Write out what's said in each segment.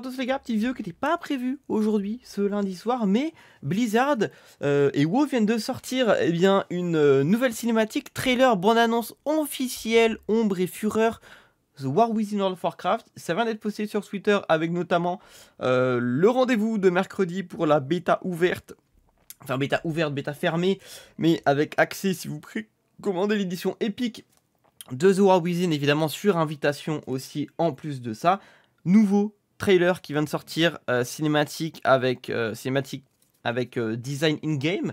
tous les gars, petit vieux qui n'était pas prévu aujourd'hui, ce lundi soir, mais Blizzard euh, et WoW viennent de sortir eh bien, une euh, nouvelle cinématique, trailer, bande-annonce officielle, ombre et fureur. The War Within World of Warcraft, ça vient d'être posté sur Twitter avec notamment euh, le rendez-vous de mercredi pour la bêta ouverte, enfin bêta ouverte, bêta fermée, mais avec accès si vous commandez l'édition épique de The War Within évidemment sur invitation aussi en plus de ça. Nouveau trailer qui vient de sortir, euh, cinématique avec euh, cinématique avec euh, design in game,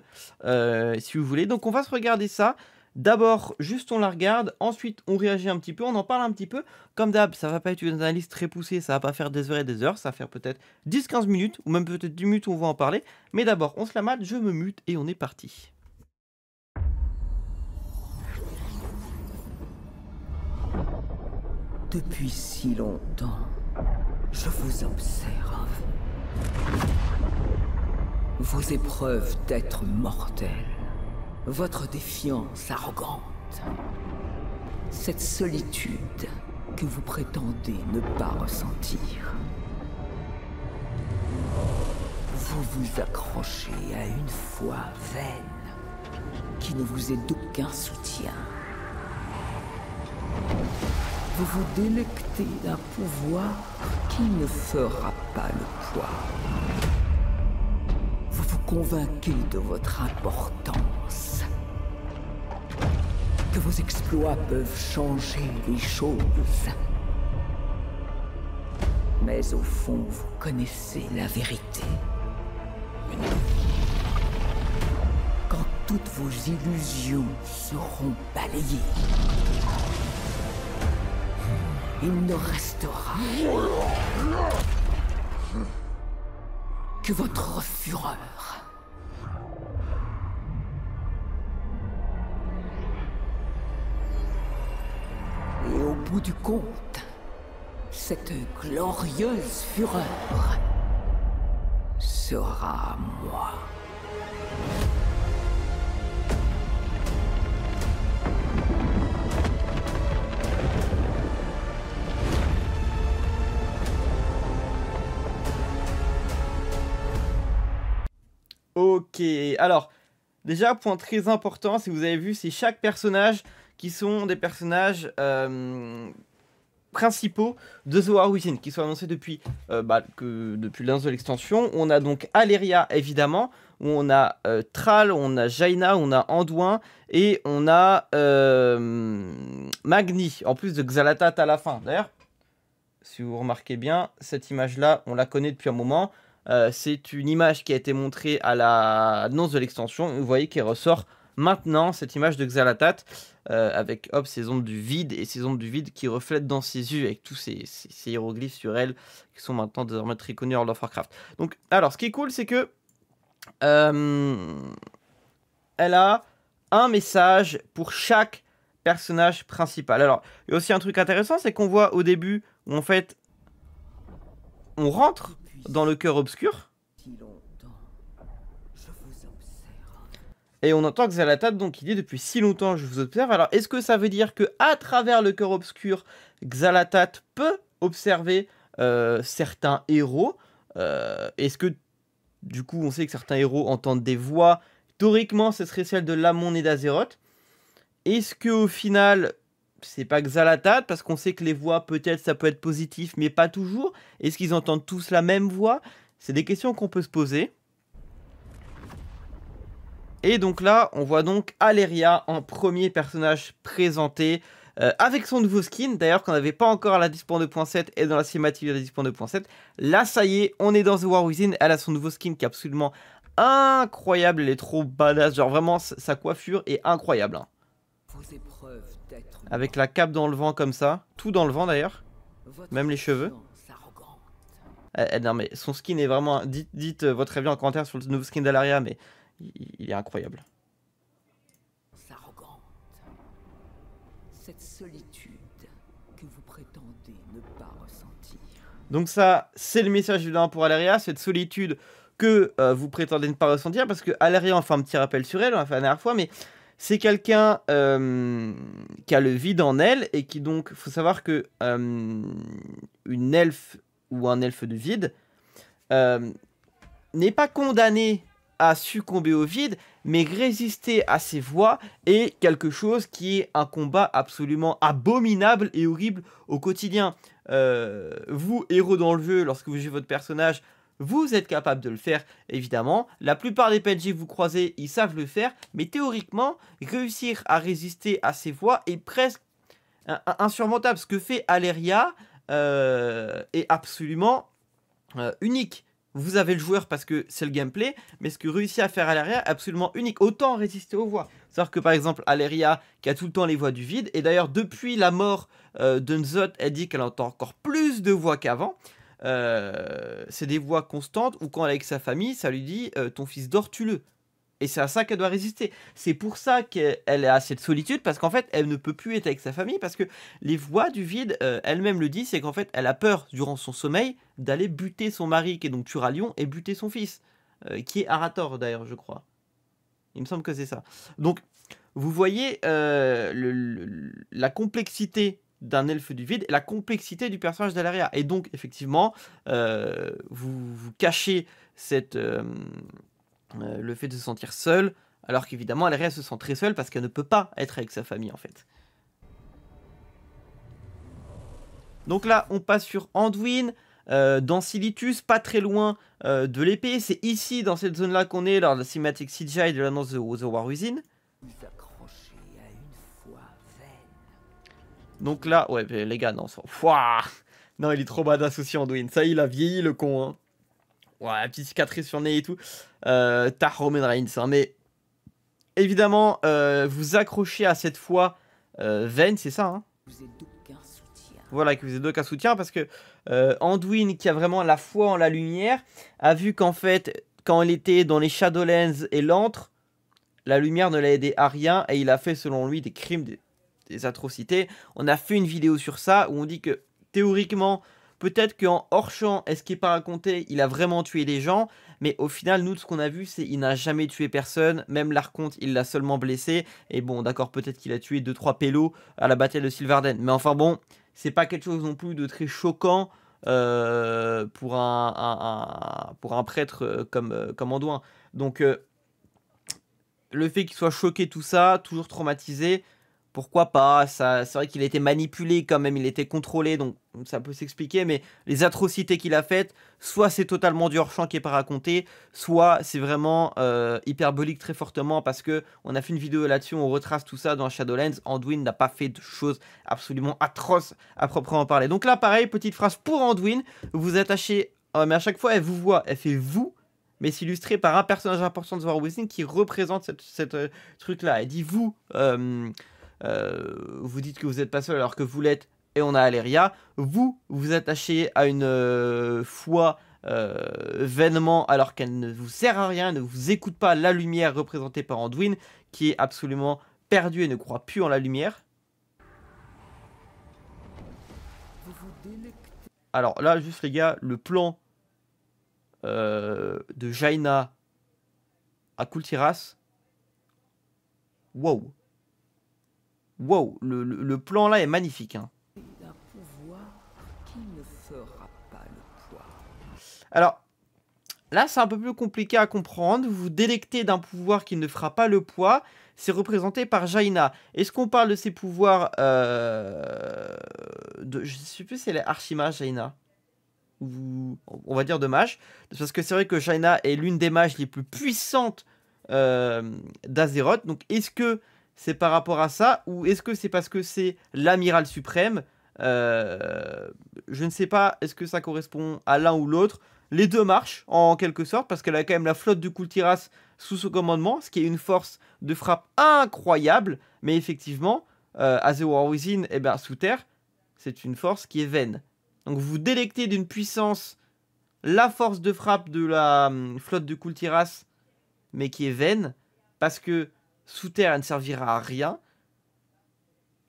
si vous voulez. Donc on va se regarder ça. D'abord, juste on la regarde, ensuite on réagit un petit peu, on en parle un petit peu. Comme d'hab, ça va pas être une analyse très poussée, ça va pas faire des heures et des heures, ça va faire peut-être 10-15 minutes, ou même peut-être 10 minutes où on va en parler. Mais d'abord, on se la mate, je me mute et on est parti. Depuis si longtemps, je vous observe. Vos épreuves d'être mortel. Votre défiance arrogante. Cette solitude que vous prétendez ne pas ressentir. Vous vous accrochez à une foi vaine qui ne vous est d'aucun soutien vous vous délectez d'un pouvoir qui ne fera pas le poids. Vous vous convainquez de votre importance, que vos exploits peuvent changer les choses. Mais au fond, vous connaissez la vérité. Quand toutes vos illusions seront balayées, il ne restera que votre fureur. Et au bout du compte, cette glorieuse fureur sera moi. alors, déjà, point très important, si vous avez vu, c'est chaque personnage qui sont des personnages euh, principaux de The War Within, qui sont annoncés depuis, euh, bah, que, depuis l'annonce de l'extension. On a donc Aleria, évidemment, on a euh, on a Jaina, on a Anduin, et on a euh, Magni, en plus de Xalatat à la fin. D'ailleurs, si vous remarquez bien, cette image-là, on la connaît depuis un moment. Euh, c'est une image qui a été montrée à l'annonce de l'extension. Vous voyez qu'elle ressort maintenant, cette image de Xalatat, euh, avec hop, ses ombres du vide et ses ombres du vide qui reflètent dans ses yeux, avec tous ces, hiéroglyphes sur elle, qui sont maintenant désormais très connus World of Warcraft. Donc, alors, ce qui est cool, c'est que. Euh, elle a un message pour chaque personnage principal. Alors, il y a aussi un truc intéressant, c'est qu'on voit au début, où en fait, on rentre dans le cœur obscur. Et on entend que Xalatat, donc, il dit depuis si longtemps, je vous observe. Alors, est-ce que ça veut dire que à travers le cœur obscur, Xalatat peut observer euh, certains héros euh, Est-ce que, du coup, on sait que certains héros entendent des voix Théoriquement, ce serait celle de Lamon et d'Azeroth. Est-ce que au final, c'est pas Xalatat parce qu'on sait que les voix peut-être ça peut être positif mais pas toujours. Est-ce qu'ils entendent tous la même voix C'est des questions qu'on peut se poser. Et donc là, on voit donc Aleria en premier personnage présenté euh, avec son nouveau skin, d'ailleurs qu'on n'avait pas encore à la 10.2.7 et dans la cinématique de la 10.2.7. Là, ça y est, on est dans The War Within, elle a son nouveau skin qui est absolument incroyable, elle est trop badass, genre vraiment sa coiffure est incroyable. Hein. Avec la cape dans le vent comme ça. Tout dans le vent d'ailleurs. Même les cheveux. Eh, eh, non mais son skin est vraiment... Dites, euh, votre avis en commentaire sur le nouveau skin d'Alaria, mais il, est incroyable. Cette solitude que Donc ça, c'est le message évidemment pour Alaria, cette solitude que euh, vous prétendez ne pas ressentir, parce que Alaria, on fait un petit rappel sur elle, on l'a fait la dernière fois, mais c'est quelqu'un euh, qui a le vide en elle et qui donc, faut savoir que euh, une elfe ou un elfe de vide euh, n'est pas condamné à succomber au vide, mais résister à ses voix est quelque chose qui est un combat absolument abominable et horrible au quotidien. vous, héros dans le jeu, lorsque vous jouez votre personnage, vous êtes capable de le faire, évidemment. La plupart des PNJ que vous croisez, ils savent le faire. Mais théoriquement, réussir à résister à ces voix est presque insurmontable. Ce que fait Aleria euh, est absolument euh, unique. Vous avez le joueur parce que c'est le gameplay, mais ce que réussit à faire Aleria est absolument unique. Autant résister aux voix. Sauf que par exemple Aleria qui a tout le temps les voix du vide, et d'ailleurs depuis la mort euh, de Nzot, elle dit qu'elle entend encore plus de voix qu'avant. Euh, c'est des voix constantes ou quand elle est avec sa famille, ça lui dit euh, ton fils dort, tu le Et c'est à ça qu'elle doit résister. C'est pour ça qu'elle a cette solitude, parce qu'en fait, elle ne peut plus être avec sa famille, parce que les voix du vide, euh, elle-même le dit, c'est qu'en fait, elle a peur, durant son sommeil, d'aller buter son mari, qui est donc Turalion, et buter son fils, qui est Arator d'ailleurs, je crois. Il me semble que c'est ça. Donc, vous voyez la complexité d'un elfe du vide et la complexité du personnage d'Alaria. Et donc, effectivement, euh, vous, cachez cette, euh, euh, le fait de se sentir seul, alors qu'évidemment, Alaria se sent très seule parce qu'elle ne peut pas être avec sa famille, en fait. Donc là, on passe sur Anduin. Euh, dans Silitus, pas très loin de l'épée. C'est ici, dans cette zone-là, qu'on est lors de la cinématique CGI de l'annonce de The War Usine. Donc là, ouais, les gars, non, ça... non, il est trop badass aussi, Anduin. Ça, il a vieilli, le con. Hein. la petite cicatrice sur le nez et tout. Euh, T'as Roman Reigns, hein. mais évidemment, euh, vous accrochez à cette fois euh, c'est ça. Hein voilà, que vous êtes aucun soutien parce que euh, Anduin, qui a vraiment la foi en la lumière, a vu qu'en fait, quand il était dans les Shadowlands et l'antre, la lumière ne l'a aidé à rien et il a fait selon lui des crimes, atrocités. On a fait une vidéo sur ça où on dit que théoriquement, peut-être qu'en hors champ, est-ce qu'il n'est pas raconté, il a vraiment tué des gens, mais au final, nous, ce qu'on a vu, c'est il n'a jamais tué personne, même l'Arconte, il l'a seulement blessé, et bon, d'accord, peut-être qu'il a tué 2 trois pélos à la bataille de Sylvarden, mais enfin bon, c'est pas quelque chose non plus de très choquant euh, pour, un, pour un prêtre euh, comme, euh, comme Andouin. Donc, le fait qu'il soit choqué, tout ça, toujours traumatisé, pourquoi pas ça, C'est vrai qu'il a été manipulé quand même, il était contrôlé, donc ça peut s'expliquer, mais les atrocités qu'il a faites, soit c'est totalement du hors-champ qui est pas raconté, soit c'est vraiment euh, hyperbolique très fortement, parce que on a fait une vidéo là-dessus, on retrace tout ça dans Shadowlands, Anduin n'a pas fait de choses absolument atroces à proprement parler. Donc là, pareil, petite phrase pour Anduin, vous attachez, euh, mais à chaque fois elle vous voit, elle fait vous, mais s'illustrer par un personnage important de War qui représente cette, euh, truc-là. Elle dit vous... Euh, vous dites que vous n'êtes pas seul alors que vous l'êtes et on a Aléria. Vous vous attachez à une euh, foi euh, vainement alors qu'elle ne vous sert à rien, ne vous écoute pas la lumière représentée par Anduin qui est absolument perdu et ne croit plus en la lumière. Alors là, juste les gars, le plan de Jaina à Kultiras. Wow. Wow, le, plan là est magnifique. Hein. Alors, là, c'est un peu plus compliqué à comprendre. Vous vous délectez d'un pouvoir qui ne fera pas le poids. C'est représenté par Jaina. Est-ce qu'on parle de ses pouvoirs euh, de, Je ne sais plus si elle est Jaina. on va dire de mage. Parce que c'est vrai que Jaina est l'une des mages les plus puissantes euh, d'Azeroth. Donc, est-ce que c'est par rapport à ça ou est-ce que c'est parce que c'est l'amiral suprême euh, Je ne sais pas, est-ce que ça correspond à l'un ou l'autre Les deux marchent en quelque sorte parce qu'elle a quand même la flotte de Kultiras sous son commandement, ce qui est une force de frappe incroyable, mais effectivement, euh, à The War Within, eh bien sous terre, c'est une force qui est vaine. Donc vous délectez d'une puissance la force de frappe de la hum, flotte de Kultiras, mais qui est vaine, parce que sous terre, ne servira à rien.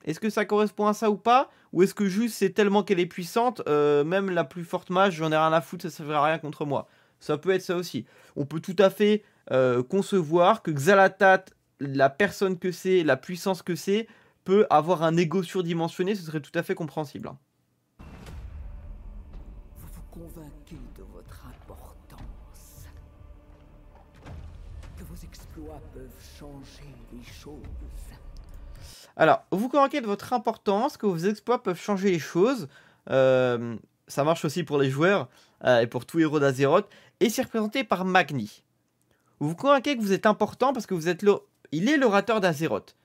Est-ce que ça correspond à ça ou pas Ou est-ce que juste c'est tellement qu'elle est puissante, euh, même la plus forte mage, j'en ai rien à foutre, ça ne servira à rien contre moi Ça peut être ça aussi. On peut tout à fait euh, concevoir que Xalatat, la personne que c'est, la puissance que c'est, peut avoir un ego surdimensionné, ce serait tout à fait compréhensible. Hein. Vous vous convainquez de votre importance changer les Alors, vous convainquez de votre importance, que vos exploits peuvent changer les choses. Euh, ça marche aussi pour les joueurs euh, et pour tout héros d'Azeroth. Et c'est représenté par Magni. Vous vous convainquez que vous êtes important parce que vous êtes le... il est l'orateur d'Azeroth.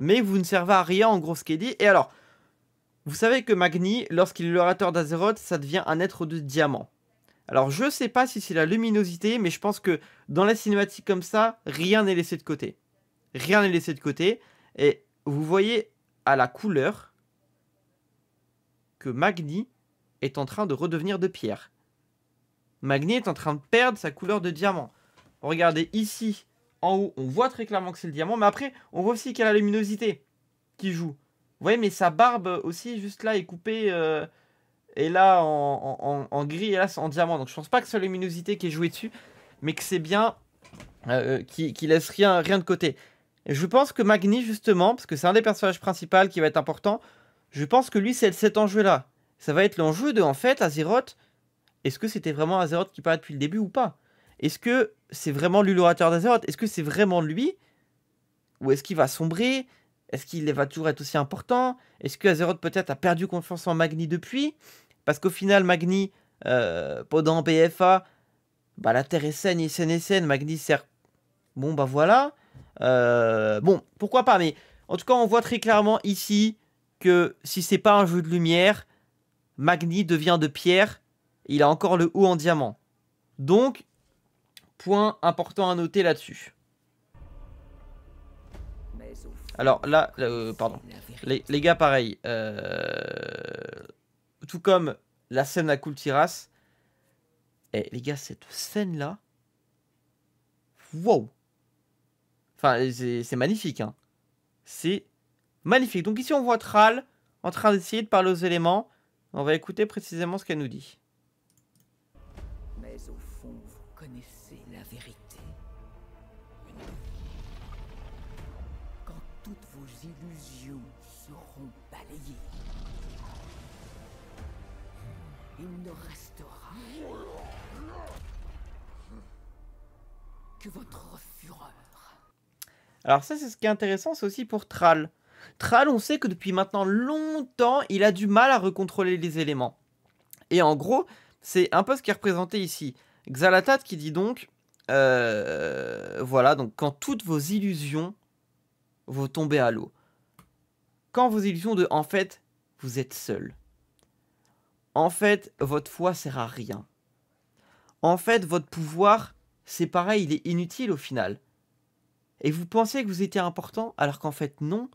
Mais vous ne servez à rien en gros ce qu'il dit. Et alors, vous savez que Magni, lorsqu'il est l'orateur d'Azeroth, ça devient un être de diamant. Alors je sais pas si c'est la luminosité, mais je pense que dans la cinématique comme ça, rien n'est laissé de côté. Rien n'est laissé de côté. Et vous voyez à la couleur que Magni est en train de redevenir de pierre. Magni est en train de perdre sa couleur de diamant. Regardez ici, en haut, on voit très clairement que c'est le diamant, mais après, on voit aussi qu'il y a la luminosité qui joue. Vous voyez, mais sa barbe aussi, juste là, est coupée... Euh, et là en, gris et là en diamant. Donc je pense pas que c'est la luminosité qui est jouée dessus, mais que c'est bien euh, euh, qui, laisse rien, de côté. je pense que Magni, justement, parce que c'est un des personnages principaux qui va être important, je pense que lui, c'est cet enjeu-là. Ça va être l'enjeu de, en fait, Azeroth, est-ce que c'était vraiment Azeroth qui parlait depuis le début ou pas Est-ce que c'est vraiment lui l'orateur d'Azeroth Est-ce que c'est vraiment lui Ou est-ce qu'il va sombrer Est-ce qu'il va toujours être aussi important Est-ce qu'Azeroth peut-être a perdu confiance en Magni depuis parce qu'au final, Magni, euh, pendant BFA, bah, la terre est saine, et saine, et saine. Magni sert. Bon, bah voilà. Euh, bon, pourquoi pas, mais en tout cas, on voit très clairement ici que si c'est pas un jeu de lumière, Magni devient de pierre. il a encore le haut en diamant. Donc, point important à noter là-dessus. Alors là, euh, pardon. Les, les, gars, pareil. Euh, tout comme la scène à Coultiras. Et eh, les gars, cette scène-là. Wow! Enfin, c'est magnifique. Hein. C'est magnifique. Donc ici, on voit Tral en train d'essayer de parler aux éléments. On va écouter précisément ce qu'elle nous dit. Il ne restera. Que votre fureur. Alors ça, c'est ce qui est intéressant, c'est aussi pour Tral. Tral, on sait que depuis maintenant longtemps, il a du mal à recontrôler les éléments. Et en gros, c'est un peu ce qui est représenté ici. Xalatat qui dit donc, euh, voilà, donc quand toutes vos illusions vont tomber à l'eau. Quand vos illusions de, en fait, vous êtes seul en fait, votre foi sert à rien. En fait, votre pouvoir, c'est pareil, il est inutile au final. Et vous pensez que vous étiez important, alors qu'en fait, non,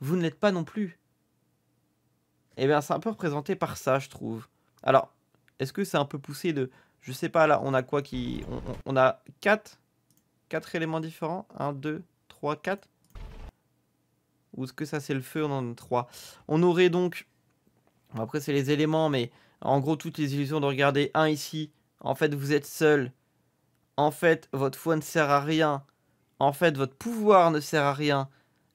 vous ne l'êtes pas non plus. Eh bien, c'est un peu représenté par ça, je trouve. Alors, est-ce que c'est un peu poussé de... Je sais pas, là, on a quoi qui... On, a 4 quatre éléments différents 1, 2, 3, 4 Ou est-ce que ça, c'est le feu On en a 3. On aurait donc après, c'est les éléments, mais en gros, toutes les illusions de regarder un ici. En fait, vous êtes seul. En fait, votre foi ne sert à rien. En fait, votre pouvoir ne sert à rien.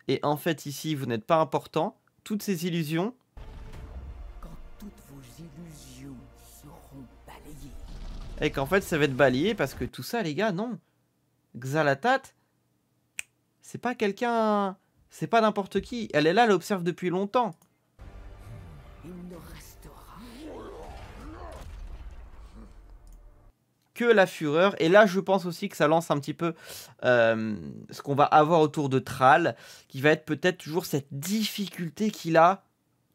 Et en fait, ici, vous n'êtes pas important. Toutes ces illusions. Quand toutes vos illusions seront balayées. Et qu'en fait, ça va être balayé parce que tout ça, les gars, non. Xalatat, c'est pas quelqu'un. C'est pas n'importe qui. Elle est là, elle observe depuis longtemps. la fureur. Et là, je pense aussi que ça lance un petit peu euh, ce qu'on va avoir autour de Tral qui va être peut-être toujours cette difficulté qu'il a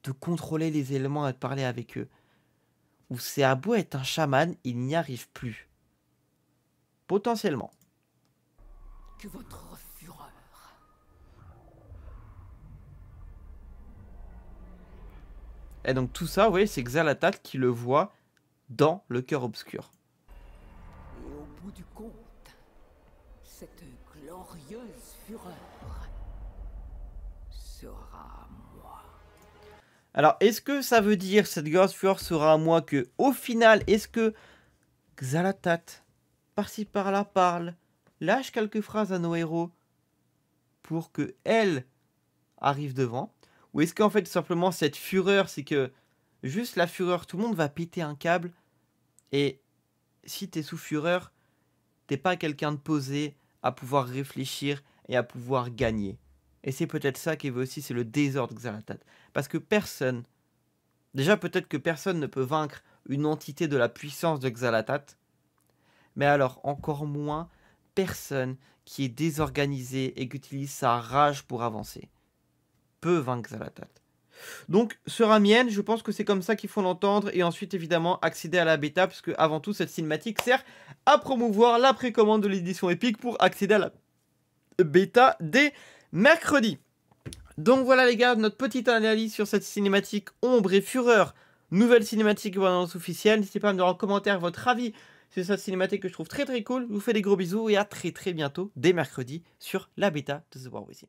de contrôler les éléments et de parler avec eux. Où c'est à bout être un chaman, il n'y arrive plus. Potentiellement. Que votre fureur. Et donc tout ça, vous voyez, c'est Xalatat qui le voit dans le cœur obscur du compte, cette glorieuse fureur sera moi. Alors, est-ce que ça veut dire cette grosse fureur sera à moi que, au final, est-ce que Xalatat, par-ci par-là, parle, lâche quelques phrases à nos héros pour que elle arrive devant Ou est-ce qu'en fait, simplement, cette fureur, c'est que juste la fureur, tout le monde va péter un câble et si t'es sous fureur, T'es pas quelqu'un de posé à pouvoir réfléchir et à pouvoir gagner. Et c'est peut-être ça qui veut aussi, c'est le désordre Xalatat. Parce que personne, déjà peut-être que personne ne peut vaincre une entité de la puissance de Xalatat, mais alors encore moins personne qui est désorganisé et qui utilise sa rage pour avancer. Peu vaincre Xalatat. Donc, sera mienne, je pense que c'est comme ça qu'il faut l'entendre et ensuite, évidemment, accéder à la bêta parce que, avant tout, cette cinématique sert à promouvoir la précommande de l'édition épique pour accéder à la bêta dès mercredi. Donc voilà les gars, notre petite analyse sur cette cinématique Ombre et Fureur, nouvelle cinématique annonce officielle. N'hésitez pas à me dire en commentaire votre avis sur cette cinématique que je trouve très très cool. Je vous fais des gros bisous et à très très bientôt dès mercredi sur la bêta de The War Within.